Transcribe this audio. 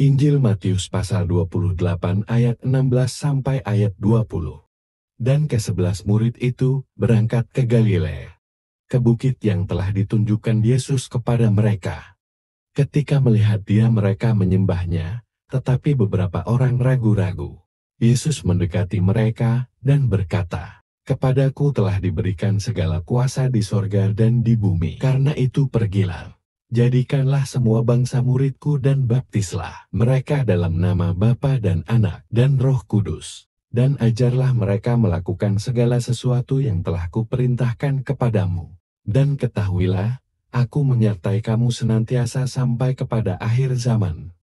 Injil Matius pasal 28 ayat 16 sampai ayat 20. Dan ke sebelas murid itu berangkat ke Galilea, ke bukit yang telah ditunjukkan Yesus kepada mereka. Ketika melihat dia mereka menyembahnya, tetapi beberapa orang ragu-ragu. Yesus mendekati mereka dan berkata, Kepadaku telah diberikan segala kuasa di sorga dan di bumi. Karena itu pergilah Jadikanlah semua bangsa muridku dan baptislah mereka dalam nama Bapa dan Anak dan Roh Kudus. Dan ajarlah mereka melakukan segala sesuatu yang telah kuperintahkan kepadamu. Dan ketahuilah, aku menyertai kamu senantiasa sampai kepada akhir zaman.